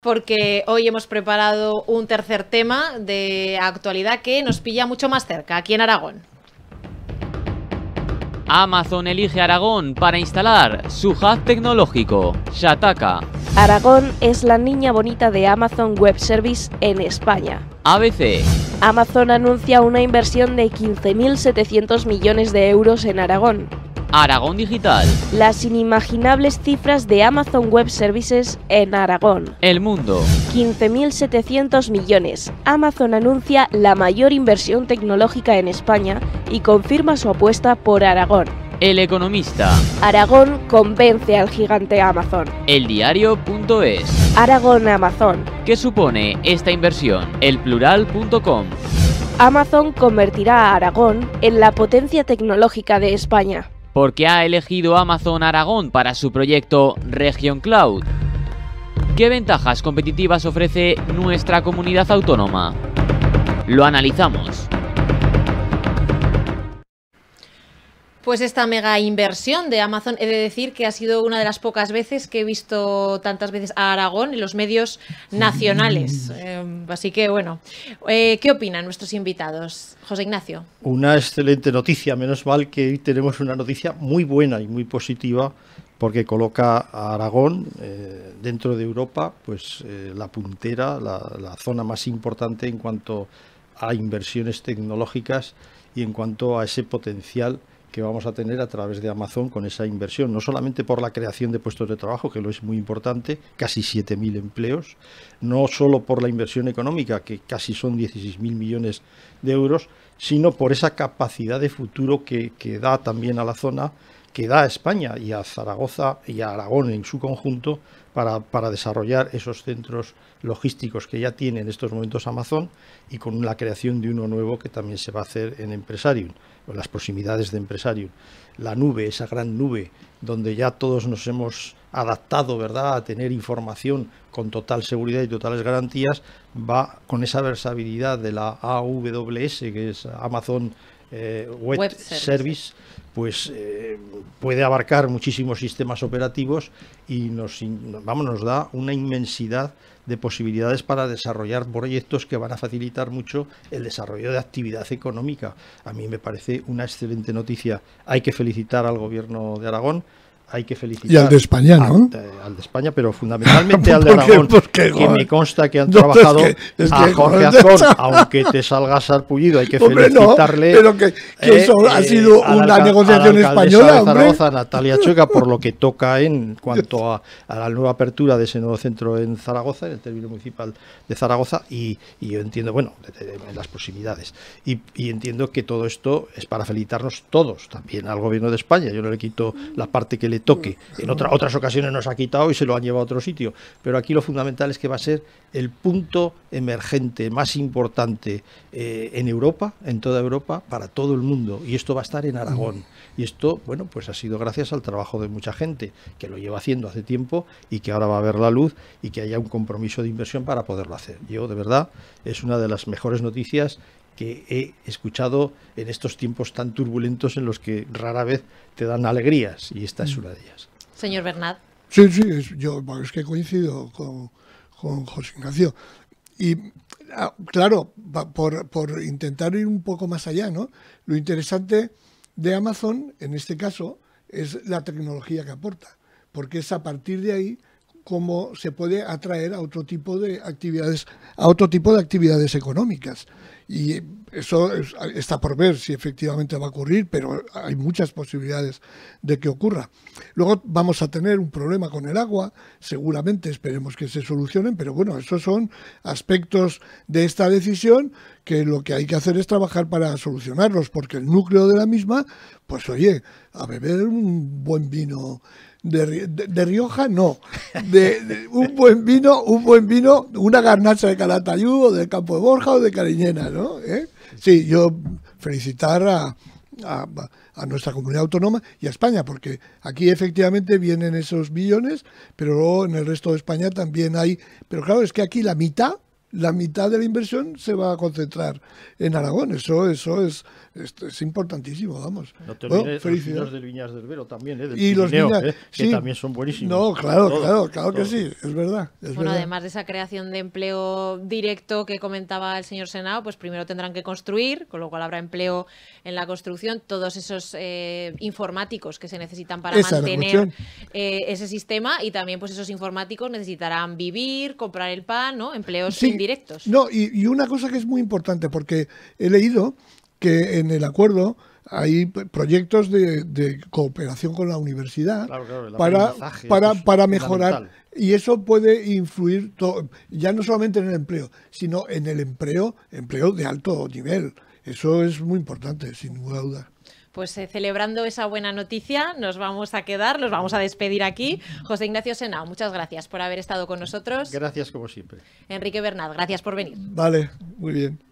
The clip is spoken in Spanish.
porque hoy hemos preparado un tercer tema de actualidad que nos pilla mucho más cerca, aquí en Aragón. Amazon elige Aragón para instalar su hub tecnológico, Shataka. Aragón es la niña bonita de Amazon Web Service en España. ABC. Amazon anuncia una inversión de 15.700 millones de euros en Aragón. Aragón Digital. Las inimaginables cifras de Amazon Web Services en Aragón. El mundo. 15.700 millones. Amazon anuncia la mayor inversión tecnológica en España y confirma su apuesta por Aragón. El Economista. Aragón convence al gigante Amazon. El Diario.es. Aragón Amazon. ¿Qué supone esta inversión? el plural.com Amazon convertirá a Aragón en la potencia tecnológica de España porque ha elegido Amazon Aragón para su proyecto Region Cloud. ¿Qué ventajas competitivas ofrece nuestra comunidad autónoma? Lo analizamos. pues esta mega inversión de Amazon. He de decir que ha sido una de las pocas veces que he visto tantas veces a Aragón en los medios nacionales. Em, así que bueno, eh, ¿qué opinan nuestros invitados? José Ignacio. Una excelente noticia, menos mal que hoy tenemos una noticia muy buena y muy positiva porque coloca a Aragón eh, dentro de Europa, pues eh, la puntera, la zona más importante en cuanto a inversiones tecnológicas y en cuanto a ese potencial que vamos a tener a través de Amazon con esa inversión, no solamente por la creación de puestos de trabajo, que lo es muy importante, casi 7.000 empleos, no solo por la inversión económica, que casi son 16.000 millones de euros, sino por esa capacidad de futuro que, que da también a la zona que da a España y a Zaragoza y a Aragón en su conjunto para, desarrollar esos centros logísticos que ya tiene en estos momentos Amazon y con la creación de uno nuevo que también se va a hacer en Empresarium, o en las proximidades de Empresarium. La nube, esa gran nube donde ya todos nos hemos adaptado ¿verdad? a tener información con total seguridad y totales garantías, va con esa versabilidad de la AWS, que es Amazon eh, web, service, pues eh, puede abarcar muchísimos sistemas operativos y nos, vamos, nos da una inmensidad de posibilidades para desarrollar proyectos que van a facilitar mucho el desarrollo de actividad económica. A mí me parece una excelente noticia. Hay que felicitar al Gobierno de Aragón hay que felicitar. al de España, ¿no? al de España, pero fundamentalmente al de Aragón, que me consta que han trabajado a Jorge Azor, aunque te salgas al sarpullido, hay que felicitarle. pero que, eh, eso ha eh, sido una negociación española. De Natalia Chueca, por lo que toca en cuanto a, la nueva apertura de ese nuevo centro en Zaragoza, en el término municipal de Zaragoza, y, yo entiendo, bueno, las posibilidades, y entiendo que todo esto es para felicitarnos todos, también al gobierno de España. Yo no le quito la parte que le toque. En otra, otras ocasiones nos ha quitado y se lo han llevado a otro sitio, pero aquí lo fundamental es que va a ser el punto emergente más importante eh, en Europa, en toda Europa, para todo el mundo, y esto va a estar en Aragón. Y esto, bueno, pues ha sido gracias al trabajo de mucha gente que lo lleva haciendo hace tiempo y que ahora va a ver la luz y que haya un compromiso de inversión para poderlo hacer. Yo, de verdad, es una de las mejores noticias que he escuchado en estos tiempos tan turbulentos en los que rara vez te dan alegrías, y esta es mm. una de ellas. Señor Bernard. Sí, sí, es, yo es que coincido con, con José Ignacio. Y ah, claro, por, por, intentar ir un poco más allá, ¿no? Lo interesante de Amazon, en este caso, es la tecnología que aporta, porque es a partir de ahí cómo se puede atraer a otro tipo de actividades, a otro tipo de actividades económicas. Y eso está por ver si efectivamente va a ocurrir, pero hay muchas posibilidades de que ocurra. Luego vamos a tener un problema con el agua, seguramente esperemos que se solucionen, pero bueno, esos son aspectos de esta decisión que lo que hay que hacer es trabajar para solucionarlos, porque el núcleo de la misma, pues oye, a beber un buen vino de, Rioja no. De, un buen vino, un buen vino, una garnacha de Calatayud o del Campo de Borja o de Cariñena, ¿no? ¿Eh? Sí, yo felicitar a, a, nuestra comunidad autónoma y a España, porque aquí efectivamente vienen esos billones, pero luego en el resto de España también hay. Pero claro, es que aquí la mitad la mitad de la inversión se va a concentrar en Aragón. Eso, eso es, es importantísimo, vamos. No te olvides los Viñas del Vero también, ¿eh? y los ¿eh? que también son buenísimos. No, claro, claro, claro que sí, es verdad. bueno, además de esa creación de empleo directo que comentaba el señor Senado, pues primero tendrán que construir, con lo cual habrá empleo en la construcción, todos esos eh, informáticos que se necesitan para mantener eh, ese sistema y también pues esos informáticos necesitarán vivir, comprar el pan, ¿no? Empleos sí, directos No, y, una cosa que es muy importante, porque he leído que en el acuerdo hay proyectos de, cooperación con la universidad para, para, para mejorar. Y eso puede influir ya no solamente en el empleo, sino en el empleo, empleo de alto nivel. Eso es muy importante, sin duda pues eh, celebrando esa buena noticia, nos vamos a quedar, nos vamos a despedir aquí. José Ignacio Senao, muchas gracias por haber estado con nosotros. Gracias como siempre. Enrique Bernat, gracias por venir. Vale, muy bien.